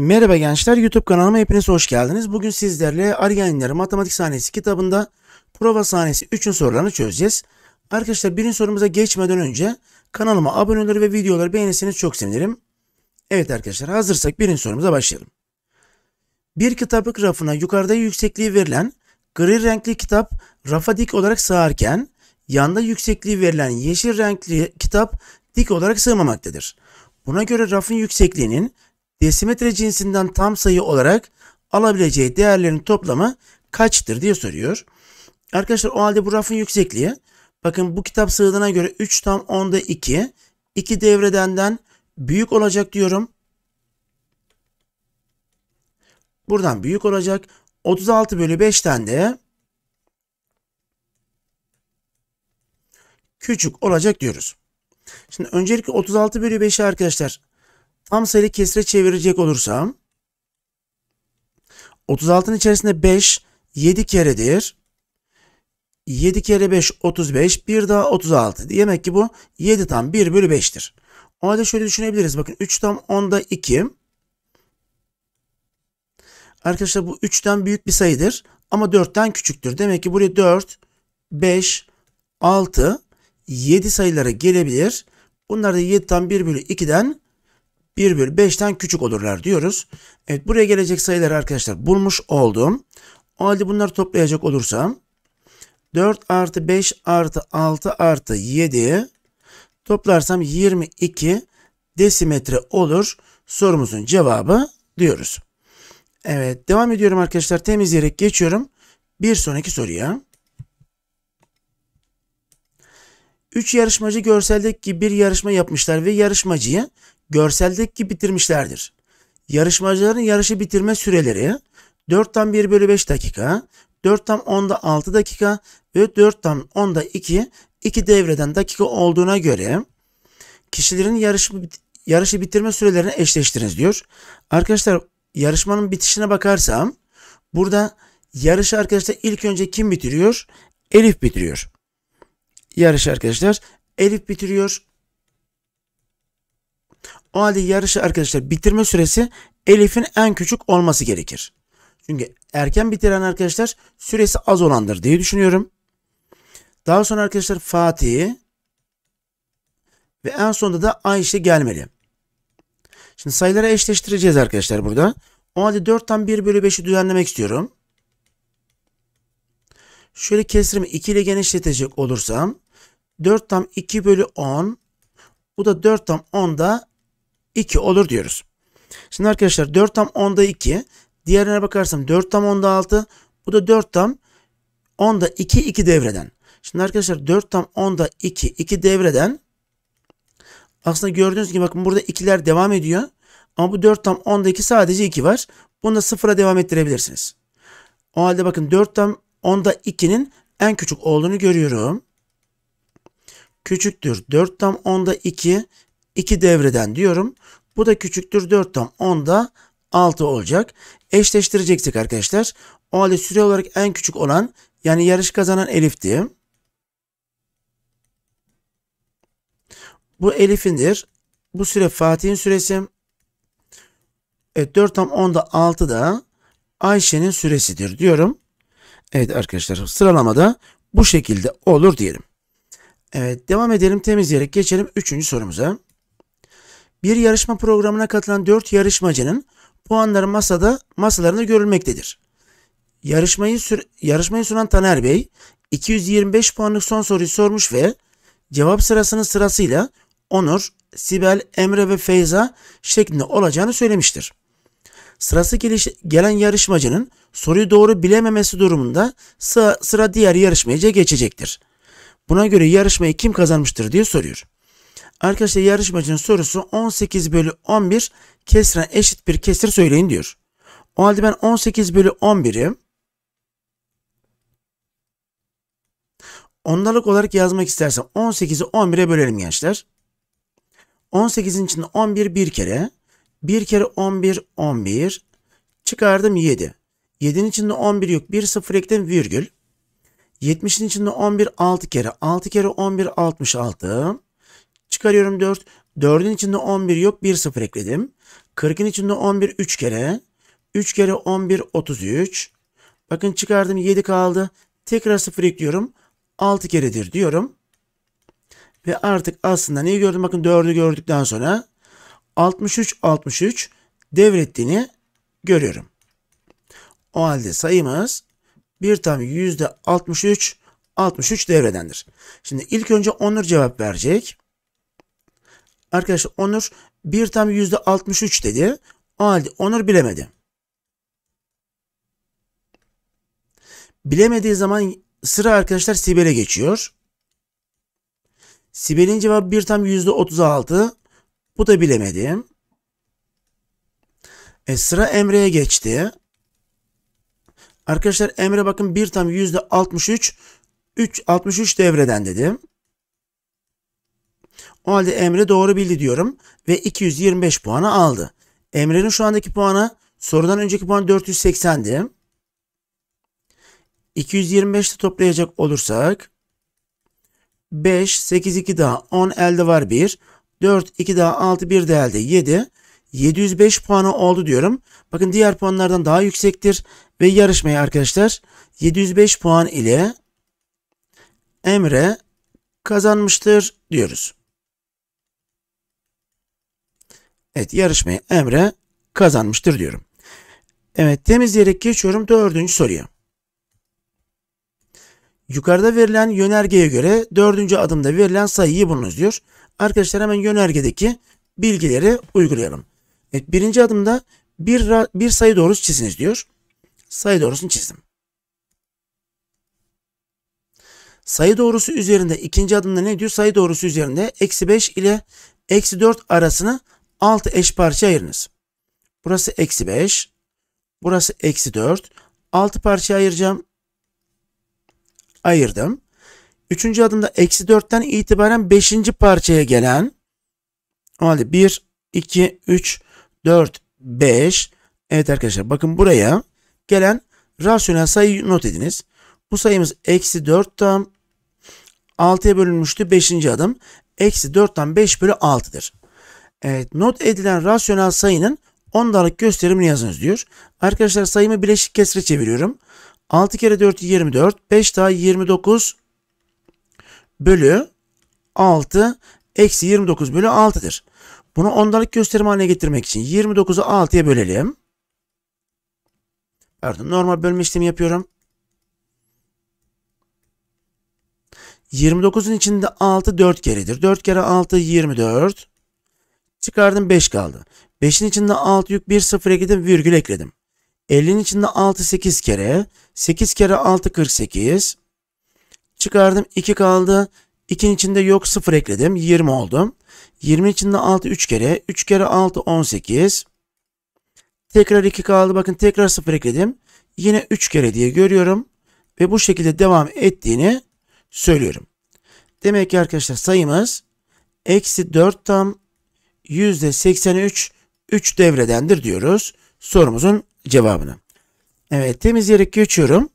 Merhaba gençler, YouTube kanalıma hepiniz hoş geldiniz. Bugün sizlerle Argenler Matematik Sahnesi kitabında prova sahnesi 3'ün sorularını çözeceğiz. Arkadaşlar birinci sorumuza geçmeden önce kanalıma aboneleri ve videoları beğenirseniz çok sevinirim. Evet arkadaşlar hazırsak birinci sorumuza başlayalım. Bir kitaplık rafına yukarıda yüksekliği verilen gri renkli kitap rafa dik olarak sığarken yanda yüksekliği verilen yeşil renkli kitap dik olarak sığmamaktadır. Buna göre rafın yüksekliğinin desimetre cinsinden tam sayı olarak alabileceği değerlerin toplamı kaçtır diye soruyor. Arkadaşlar o halde bu rafın yüksekliği bakın bu kitap sığdığına göre 3 tam 10'da 2 2 devredenden büyük olacak diyorum. Buradan büyük olacak. 36 bölü 5'ten de küçük olacak diyoruz. Şimdi öncelikle 36 bölü 5'i arkadaşlar tam sayılı kesire çevirecek olursam 36'nın içerisinde 5 7 keredir. 7 kere 5 35 bir daha 36. Demek ki bu 7 tam 1 bölü 5'tir. O halde şöyle düşünebiliriz. Bakın 3 tam 10'da 2. Arkadaşlar bu 3'ten büyük bir sayıdır ama 4'ten küçüktür. Demek ki buraya 4, 5, 6, 7 sayılara gelebilir. Bunlar da 7 tam 1 bölü 2'den 1 bölü 5'ten küçük olurlar diyoruz. Evet buraya gelecek sayıları arkadaşlar bulmuş oldum. O halde bunları toplayacak olursam 4 artı 5 artı 6 artı 7 toplarsam 22 desimetre olur sorumuzun cevabı diyoruz. Evet devam ediyorum arkadaşlar temizleyerek geçiyorum. Bir sonraki soruya. 3 yarışmacı görseldeki bir yarışma yapmışlar ve yarışmacıya görseldeki bitirmişlerdir. Yarışmacıların yarışı bitirme süreleri 4 tam 1 bölü 5 dakika, 4 tam 10'da 6 dakika ve 4 tam 10'da 2, 2 devreden dakika olduğuna göre kişilerin yarışı, yarışı bitirme sürelerini eşleştiriniz diyor. Arkadaşlar yarışmanın bitişine bakarsam burada yarışı arkadaşlar ilk önce kim bitiriyor? Elif bitiriyor. Yarışı arkadaşlar Elif bitiriyor. O halde yarışı arkadaşlar bitirme süresi Elif'in en küçük olması gerekir. Çünkü erken bitiren arkadaşlar süresi az olandır diye düşünüyorum. Daha sonra arkadaşlar Fatih ve en sonunda da Ayşe gelmeli. Şimdi sayıları eşleştireceğiz arkadaşlar burada. O halde tam 1 bölü 5'i düzenlemek istiyorum. Şöyle kesrimi 2 ile genişletecek olursam 4 tam 2 bölü 10 bu da 4 tam 10 da 2 olur diyoruz. Şimdi arkadaşlar 4 tam 10'da 2. Diğerine bakarsam 4 tam 10'da 6. Bu da 4 tam 10'da 2 2 devreden. Şimdi arkadaşlar 4 tam 10'da 2 2 devreden aslında gördüğünüz gibi bakın burada 2'ler devam ediyor. Ama bu 4 tam 10'da 2 sadece 2 var. Bunu da sıfıra devam ettirebilirsiniz. O halde bakın 4 tam 10'da 2'nin en küçük olduğunu görüyorum. Küçüktür. 4 tam 10'da 2 2 devreden diyorum. Bu da küçüktür 4 tam da 6 olacak. Eşleştireceksek arkadaşlar. O halde süre olarak en küçük olan yani yarış kazanan Elif'ti. Bu Elif'indir. Bu süre Fatih'in süresi. Evet 4 tam da 10'da da Ayşe'nin süresidir diyorum. Evet arkadaşlar sıralamada bu şekilde olur diyelim. Evet devam edelim temizleyerek geçelim 3. sorumuza. Bir yarışma programına katılan 4 yarışmacının puanları masada masalarında görülmektedir. Yarışmayı, süre, yarışmayı sunan Taner Bey 225 puanlık son soruyu sormuş ve cevap sırasının sırasıyla Onur, Sibel, Emre ve Feyza şeklinde olacağını söylemiştir. Sırası geliş, gelen yarışmacının soruyu doğru bilememesi durumunda sıra, sıra diğer yarışmacıya geçecektir. Buna göre yarışmayı kim kazanmıştır diye soruyor. Arkadaşlar yarışmacının sorusu 18 bölü 11 kesren eşit bir kesir söyleyin diyor. O halde ben 18 bölü 11'i ondalık olarak yazmak istersem 18'i 11'e bölelim gençler. 18'in içinde 11 bir kere. bir kere 11 11. Çıkardım 7. 7'nin içinde 11 yok. 1 sıfır ekledim virgül. 70'in içinde 11 6 kere. 6 kere 11 66. Çıkarıyorum 4. 4'ün içinde 11 yok 1 0 ekledim. 40'ın içinde 11 3 kere. 3 kere 11 33. Bakın çıkardım 7 kaldı. Tekrar 0 ekliyorum. 6 keredir diyorum. Ve artık aslında neyi gördüm? Bakın 4'ü gördükten sonra 63 63 devrettiğini görüyorum. O halde sayımız bir tam yüzde 63 63 devredendir. Şimdi ilk önce Onur cevap verecek. Arkadaşlar Onur 1 tam %63 dedi. O halde Onur bilemedi. Bilemediği zaman sıra arkadaşlar Sibel'e geçiyor. Sibel'in cevabı 1 tam %36. Bu da bilemedi. E sıra Emre'ye geçti. Arkadaşlar Emre bakın 1 tam %63. 3, 63 devreden dedim. O halde Emre doğru bildi diyorum ve 225 puanı aldı. Emre'nin şu andaki puanı sorudan önceki puan 480'di. 225'te toplayacak olursak 5, 8, 2 daha 10 elde var 1. 4, 2 daha 6, 1 de elde 7. 705 puanı oldu diyorum. Bakın diğer puanlardan daha yüksektir. Ve yarışmaya arkadaşlar 705 puan ile Emre kazanmıştır diyoruz. Evet yarışmayı Emre kazanmıştır diyorum. Evet temizleyerek geçiyorum dördüncü soruya. Yukarıda verilen yönergeye göre dördüncü adımda verilen sayıyı bulunuz diyor. Arkadaşlar hemen yönergedeki bilgileri uygulayalım. Evet, birinci adımda bir, bir sayı doğrusu çiziniz diyor. Sayı doğrusunu çizdim. Sayı doğrusu üzerinde ikinci adımda ne diyor? Sayı doğrusu üzerinde eksi 5 ile eksi 4 arasını 6 eş parça ayırınız. Burası eksi 5. Burası eksi 4. 6 parça ayıracağım. Ayırdım. Üçüncü adımda eksi 4'ten itibaren 5. parçaya gelen o halde 1, 2, 3, 4, 5 Evet arkadaşlar bakın buraya gelen rasyonel sayıyı not ediniz. Bu sayımız eksi 4 tam 6'ya bölünmüştü 5. adım. Eksi 4'ten 5 bölü 6'dır. Evet not edilen rasyonel sayının ondalık gösterimini yazınız diyor. Arkadaşlar sayımı bileşik kesre çeviriyorum. 6 kere 4 24. 5 daha 29 bölü 6 eksi 29 bölü 6'dır. Bunu ondalık gösterim haline getirmek için 29'u 6'ya bölelim. Pardon normal bölme işlemi yapıyorum. 29'un içinde 6 4 keredir. 4 kere 6 24. Çıkardım 5 kaldı. 5'in içinde 6 yük 1 sıfır ekledim virgül ekledim. 50'nin içinde 6 8 kere. 8 kere 6 48. Çıkardım 2 kaldı. 2'nin içinde yok 0 ekledim. 20 oldu. 20'nin içinde 6 3 kere. 3 kere 6 18. Tekrar 2 kaldı. Bakın tekrar 0 ekledim. Yine 3 kere diye görüyorum. Ve bu şekilde devam ettiğini söylüyorum. Demek ki arkadaşlar sayımız eksi 4 tam %83 3 devredendir diyoruz sorumuzun cevabını. Evet temizleyerek geçiyorum.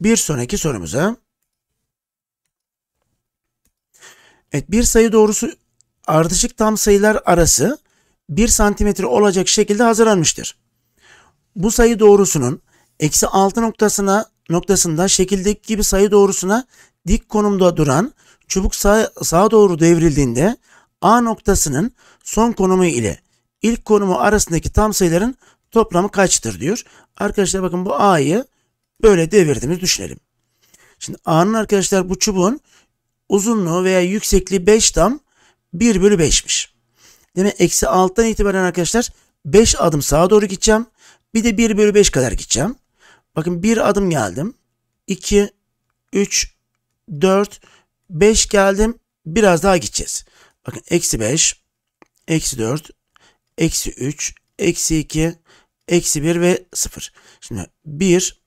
Bir sonraki sorumuza. Evet bir sayı doğrusu ardışık tam sayılar arası 1 santimetre olacak şekilde hazırlanmıştır. Bu sayı doğrusunun eksi 6 noktasına noktasında şekildeki gibi sayı doğrusuna dik konumda duran çubuk sağa, sağa doğru devrildiğinde A noktasının son konumu ile ilk konumu arasındaki tam sayıların toplamı kaçtır diyor. Arkadaşlar bakın bu A'yı böyle devirdiğimizi düşünelim. Şimdi A'nın arkadaşlar bu çubuğun uzunluğu veya yüksekliği 5 tam 1 bölü 5'miş. Demek eksi 6'dan itibaren arkadaşlar 5 adım sağa doğru gideceğim. Bir de 1 bölü 5 kadar gideceğim. Bakın 1 adım geldim. 2, 3, 4, 5 geldim. Biraz daha gideceğiz. Bakın eksi 5, eksi 4, eksi 3, eksi 2, eksi 1 ve 0. Şimdi 1,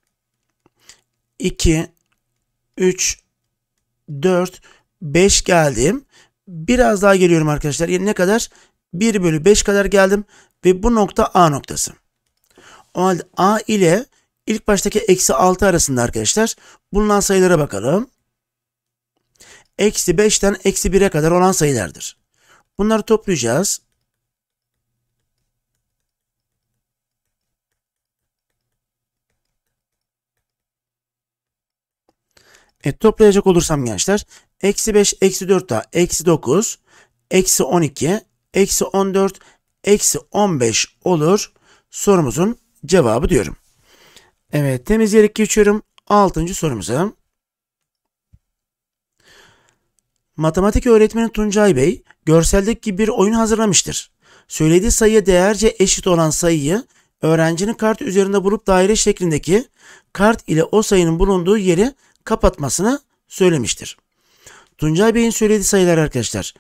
2, 3, 4, 5 geldim. Biraz daha geliyorum arkadaşlar. Yani ne kadar? 1 bölü 5 kadar geldim. Ve bu nokta A noktası. O halde A ile ilk baştaki eksi 6 arasında arkadaşlar. Bulunan sayılara bakalım eksi 5'ten eksi 1'e kadar olan sayılardır. Bunları toplayacağız. E, toplayacak olursam gençler eksi 5, eksi 4 daha eksi 9, eksi 12, eksi 14, eksi 15 olur. Sorumuzun cevabı diyorum. Evet temizleyerek geçiyorum. 6. sorumuza. Matematik öğretmeni Tuncay Bey görseldeki gibi bir oyun hazırlamıştır. Söylediği sayıya değerce eşit olan sayıyı öğrencinin kart üzerinde bulup daire şeklindeki kart ile o sayının bulunduğu yeri kapatmasını söylemiştir. Tuncay Bey'in söylediği sayılar arkadaşlar.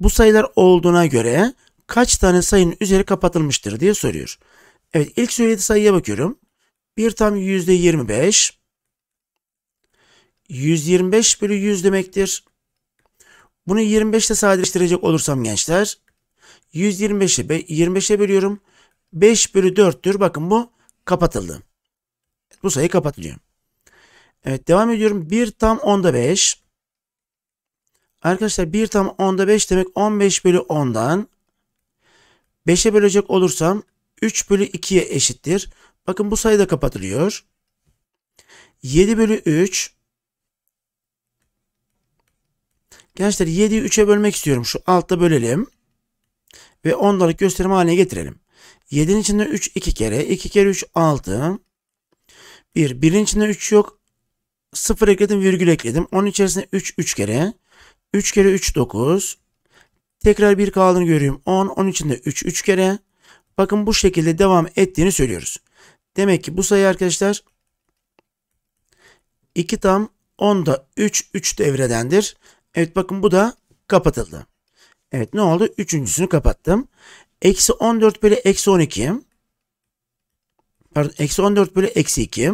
Bu sayılar olduğuna göre kaç tane sayının üzeri kapatılmıştır diye soruyor. Evet ilk söylediği sayıya bakıyorum. 1 tam %25. 125 bölü 100 demektir. Bunu 25 sadeleştirecek olursam gençler 125'e 25'e bölüyorum. 5 bölü 4'tür. Bakın bu kapatıldı. Bu sayı kapatılıyor. Evet devam ediyorum. 1 tam 10'da 5. Arkadaşlar 1 tam 10'da 5 demek 15 bölü 10'dan 5'e bölecek olursam 3 bölü 2'ye eşittir. Bakın bu sayı da kapatılıyor. 7 bölü 3 Gençler 7'yi 3'e bölmek istiyorum. Şu altta bölelim. Ve ondalık gösterim haline getirelim. 7'nin içinde 3 2 kere. 2 kere 3 6. 1. 1'in içinde 3 yok. 0 ekledim virgül ekledim. Onun içerisinde 3 3 kere. 3 kere 3 9. Tekrar 1 kaldığını görüyorum. 10. Onun içinde 3 3 kere. Bakın bu şekilde devam ettiğini söylüyoruz. Demek ki bu sayı arkadaşlar 2 tam 10'da 3 3 devredendir. Evet bakın bu da kapatıldı. Evet ne oldu? Üçüncüsünü kapattım. Eksi 14 bölü eksi 12. Pardon eksi 14 bölü eksi 2.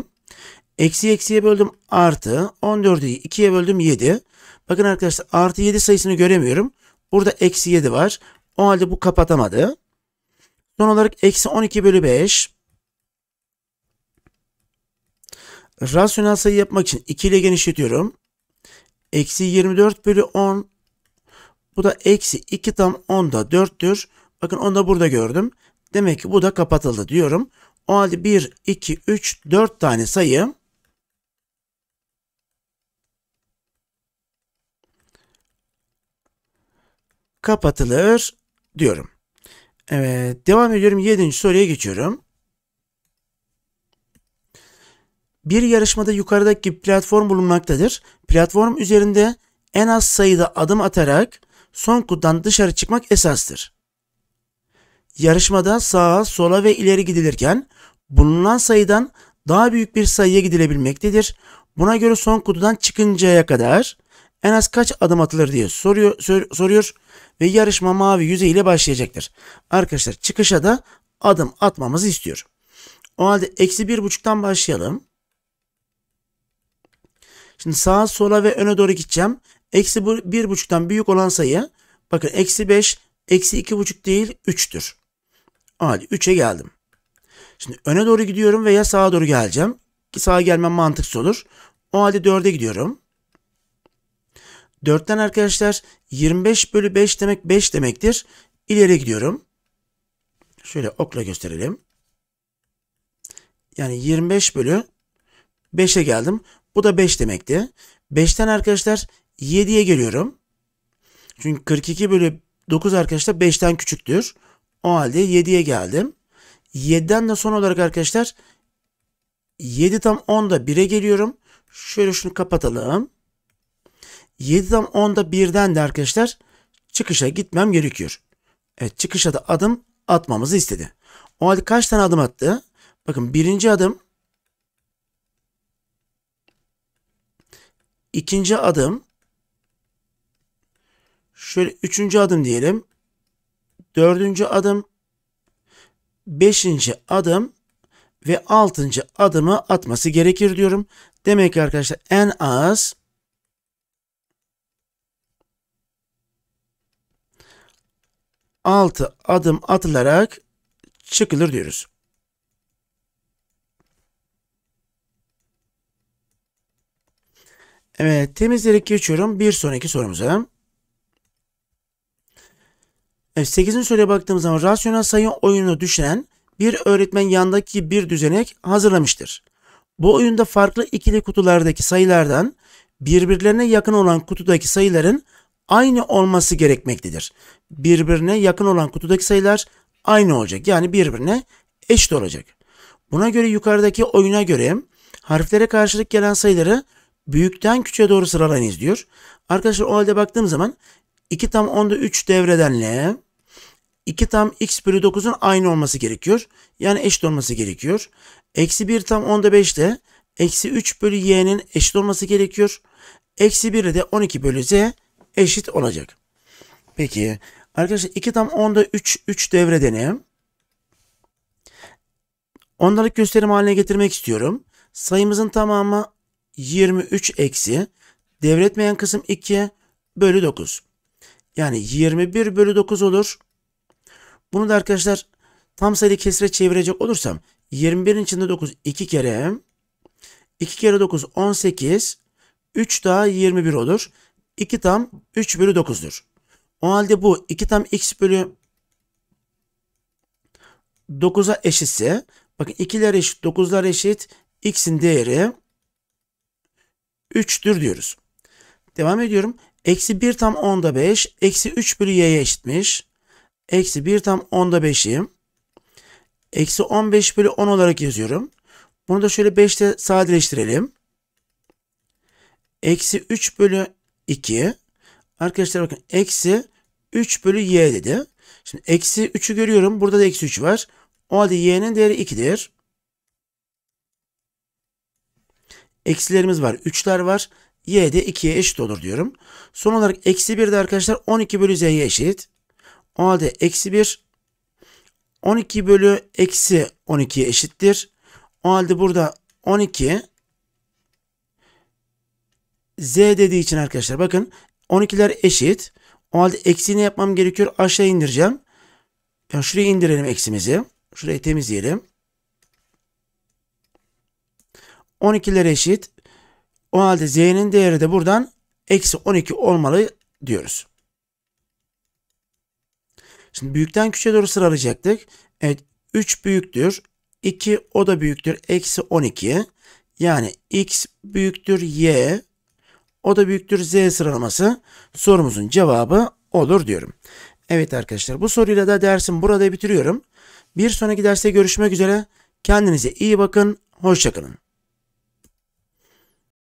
Eksi eksiye böldüm artı. 14'ü 2'ye böldüm 7. Bakın arkadaşlar artı 7 sayısını göremiyorum. Burada eksi 7 var. O halde bu kapatamadı. Son olarak eksi 12 bölü 5. Rasyonel sayı yapmak için 2 ile genişletiyorum. Eksi 24 bölü 10. Bu da eksi 2 tam 10 da 4'tür. Bakın onu da burada gördüm. Demek ki bu da kapatıldı diyorum. O halde 1, 2, 3, 4 tane sayı kapatılır diyorum. Evet devam ediyorum. 7. soruya geçiyorum. Bir yarışmada yukarıdaki platform bulunmaktadır. Platform üzerinde en az sayıda adım atarak son kutudan dışarı çıkmak esastır. Yarışmada sağa, sola ve ileri gidilirken bulunan sayıdan daha büyük bir sayıya gidilebilmektedir. Buna göre son kutudan çıkıncaya kadar en az kaç adım atılır diye soruyor, sor, soruyor ve yarışma mavi yüzey ile başlayacaktır. Arkadaşlar çıkışa da adım atmamızı istiyor. O halde eksi bir buçuktan başlayalım. Şimdi sağa sola ve öne doğru gideceğim. Eksi bir buçuktan büyük olan sayı bakın eksi beş, eksi iki buçuk değil üçtür. O üç'e geldim. Şimdi öne doğru gidiyorum veya sağa doğru geleceğim. Ki sağa gelmem mantıksız olur. O halde dörde gidiyorum. Dörtten arkadaşlar 25 bölü 5 demek 5 demektir. İleri gidiyorum. Şöyle okla gösterelim. Yani 25 bölü 5'e geldim. Bu da 5 demekti. 5'ten arkadaşlar 7'ye geliyorum. Çünkü 42 bölü 9 arkadaşlar 5'ten küçüktür. O halde 7'ye geldim. 7'den de son olarak arkadaşlar 7 tam 10'da 1'e geliyorum. Şöyle şunu kapatalım. 7 tam 10'da 1'den de arkadaşlar çıkışa gitmem gerekiyor. Evet çıkışa da adım atmamızı istedi. O halde kaç tane adım attı? Bakın birinci adım ikinci adım şöyle üçüncü adım diyelim. Dördüncü adım beşinci adım ve altıncı adımı atması gerekir diyorum. Demek ki arkadaşlar en az altı adım atılarak çıkılır diyoruz. Evet temizleyerek geçiyorum. Bir sonraki sorumuza. Evet, 8. soruya baktığımız zaman rasyonel sayı oyunu düşünen bir öğretmen yandaki bir düzenek hazırlamıştır. Bu oyunda farklı ikili kutulardaki sayılardan birbirlerine yakın olan kutudaki sayıların aynı olması gerekmektedir. Birbirine yakın olan kutudaki sayılar aynı olacak. Yani birbirine eşit olacak. Buna göre yukarıdaki oyuna göre harflere karşılık gelen sayıları büyükten küçüğe doğru sıralayın diyor. Arkadaşlar o halde baktığım zaman 2 tam 10'da 3 devredenle 2 tam x bölü 9'un aynı olması gerekiyor. Yani eşit olması gerekiyor. Eksi 1 tam 10'da 5 de eksi 3 bölü y'nin eşit olması gerekiyor. Eksi 1 de 12 bölü z eşit olacak. Peki arkadaşlar 2 tam 10'da 3, 3 devredeni onları gösterim haline getirmek istiyorum. Sayımızın tamamı 23 eksi devretmeyen kısım 2 bölü 9. Yani 21 bölü 9 olur. Bunu da arkadaşlar tam sayılı kesire çevirecek olursam 21'in içinde 9 2 kere 2 kere 9 18 3 daha 21 olur. 2 tam 3 bölü 9'dur. O halde bu 2 tam x bölü 9'a eşitse bakın 2'ler eşit 9'lar eşit x'in değeri 3'tür diyoruz. Devam ediyorum. Eksi 1 tam 10'da 5. Eksi 3 bölü y'ye eşitmiş. Eksi 1 tam 10'da 5'i. Eksi 15 bölü 10 olarak yazıyorum. Bunu da şöyle 5'te sadeleştirelim. Eksi 3 bölü 2. Arkadaşlar bakın eksi 3 bölü y dedi. Şimdi eksi 3'ü görüyorum. Burada da eksi 3 var. O halde y'nin değeri 2'dir. Eksilerimiz var. 3'ler var. Y de 2'ye eşit olur diyorum. Son olarak eksi 1 de arkadaşlar 12 bölü Z'ye eşit. O halde eksi 1 12 bölü eksi 12'ye eşittir. O halde burada 12 Z dediği için arkadaşlar bakın 12'ler eşit. O halde eksiğini yapmam gerekiyor. Aşağı indireceğim. Yani şuraya indirelim eksimizi. Şurayı temizleyelim. 12'ler eşit. O halde z'nin değeri de buradan eksi 12 olmalı diyoruz. Şimdi büyükten küçüğe doğru sıralayacaktık. Evet 3 büyüktür. 2 o da büyüktür. Eksi 12. Yani x büyüktür y. O da büyüktür z sıralaması sorumuzun cevabı olur diyorum. Evet arkadaşlar bu soruyla da dersim burada bitiriyorum. Bir sonraki derste görüşmek üzere. Kendinize iyi bakın. Hoşçakalın.